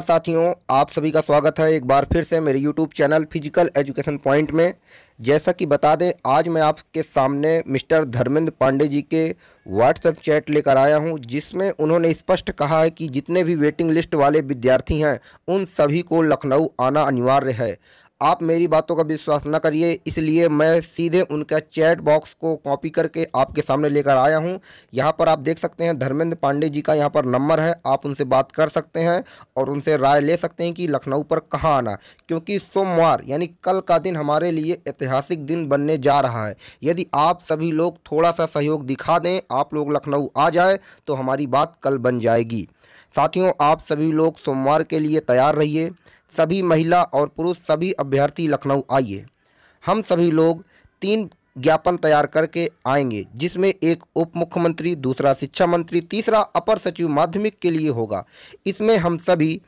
साथियों आप सभी का स्वागत है एक बार फिर से मेरे YouTube channel physical education point में जैसा कि बता दें आज मैं आपके सामने मिस्टर धर्मेंद्र पांडे जी के व्हाट्सएप चैट लेकर आया हूं जिसमें उन्होंने स्पष्ट कहा है कि जितने भी वेटिंग लिस्ट वाले विद्यार्थी हैं उन सभी को लखनऊ आना अनिवार्य है आप मेरी बातों का विश्वास न करिए इसलिए मैं सीधे उनका चैट बॉक्स को कॉपी करके आपके सामने लेकर आया हूं यहां पर आप देख सकते हैं धर्मेंद्र पांडे जी का यहां पर नंबर है आप उनसे बात कर सकते हैं और उनसे राय ले सकते हैं कि लखनऊ पर कहाँ आना क्योंकि सोमवार यानी कल का दिन हमारे लिए ऐतिहासिक दिन बनने जा रहा है यदि आप सभी लोग थोड़ा सा सहयोग दिखा दें आप लोग लखनऊ आ जाए तो हमारी बात कल बन जाएगी साथियों आप सभी लोग सोमवार के लिए तैयार रहिए सभी महिला और पुरुष सभी अभ्यर्थी लखनऊ आइए हम सभी लोग तीन ज्ञापन तैयार करके आएंगे जिसमें एक उप मुख्यमंत्री दूसरा शिक्षा मंत्री तीसरा अपर सचिव माध्यमिक के लिए होगा इसमें हम सभी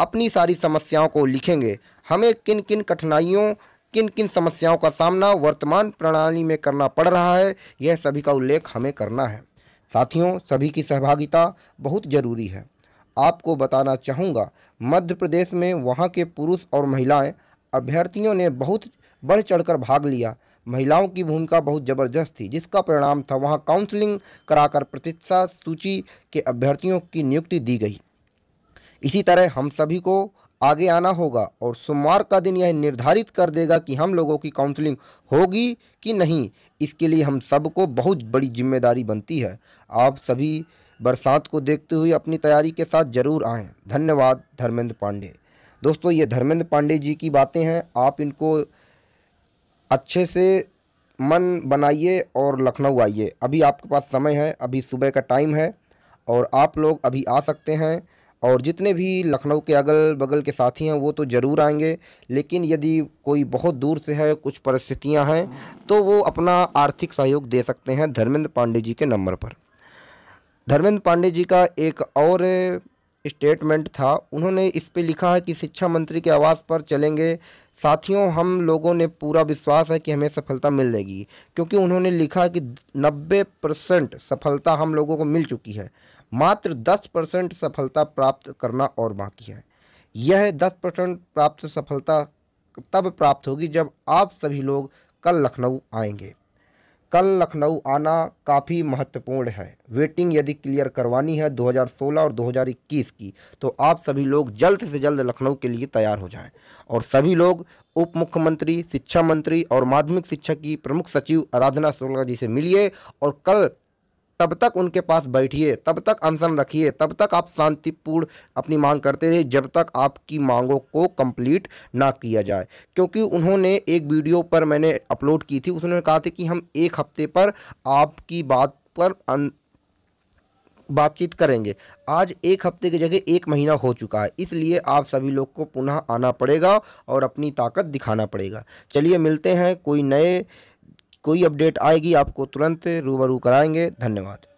अपनी सारी समस्याओं को लिखेंगे हमें किन किन कठिनाइयों किन किन समस्याओं का सामना वर्तमान प्रणाली में करना पड़ रहा है यह सभी का उल्लेख हमें करना है साथियों सभी की सहभागिता बहुत ज़रूरी है आपको बताना चाहूँगा मध्य प्रदेश में वहाँ के पुरुष और महिलाएं अभ्यर्थियों ने बहुत बढ़ चढ़कर भाग लिया महिलाओं की भूमिका बहुत ज़बरदस्त थी जिसका परिणाम था वहाँ काउंसलिंग कराकर प्रतिष्ठा सूची के अभ्यर्थियों की नियुक्ति दी गई इसी तरह हम सभी को आगे आना होगा और सोमवार का दिन यह निर्धारित कर देगा कि हम लोगों की काउंसलिंग होगी कि नहीं इसके लिए हम सबको बहुत बड़ी जिम्मेदारी बनती है आप सभी बरसात को देखते हुए अपनी तैयारी के साथ जरूर आएँ धन्यवाद धर्मेंद्र पांडे दोस्तों ये धर्मेंद्र पांडे जी की बातें हैं आप इनको अच्छे से मन बनाइए और लखनऊ आइए अभी आपके पास समय है अभी सुबह का टाइम है और आप लोग अभी आ सकते हैं और जितने भी लखनऊ के अगल बगल के साथी हैं वो तो ज़रूर आएंगे लेकिन यदि कोई बहुत दूर से है कुछ परिस्थितियां हैं तो वो अपना आर्थिक सहयोग दे सकते हैं धर्मेंद्र पांडे जी के नंबर पर धर्मेंद्र पांडे जी का एक और स्टेटमेंट था उन्होंने इस पे लिखा है कि शिक्षा मंत्री के आवास पर चलेंगे साथियों हम लोगों ने पूरा विश्वास है कि हमें सफलता मिल जाएगी क्योंकि उन्होंने लिखा कि 90 परसेंट सफलता हम लोगों को मिल चुकी है मात्र 10 परसेंट सफलता प्राप्त करना और बाकी है यह 10 परसेंट प्राप्त सफलता तब प्राप्त होगी जब आप सभी लोग कल लखनऊ आएंगे कल लखनऊ आना काफ़ी महत्वपूर्ण है वेटिंग यदि क्लियर करवानी है 2016 और 2021 की तो आप सभी लोग जल्द से जल्द लखनऊ के लिए तैयार हो जाएं और सभी लोग उप मुख्यमंत्री शिक्षा मंत्री और माध्यमिक शिक्षा की प्रमुख सचिव आराधना सोलगा जी से मिलिए और कल तब तक उनके पास बैठिए तब तक अनशन रखिए तब तक आप शांतिपूर्ण अपनी मांग करते रहिए जब तक आपकी मांगों को कंप्लीट ना किया जाए क्योंकि उन्होंने एक वीडियो पर मैंने अपलोड की थी उसने कहा था कि हम एक हफ्ते पर आपकी बात पर अन... बातचीत करेंगे आज एक हफ्ते की जगह एक महीना हो चुका है इसलिए आप सभी लोग को पुनः आना पड़ेगा और अपनी ताकत दिखाना पड़ेगा चलिए मिलते हैं कोई नए कोई अपडेट आएगी आपको तुरंत रूबरू कराएंगे धन्यवाद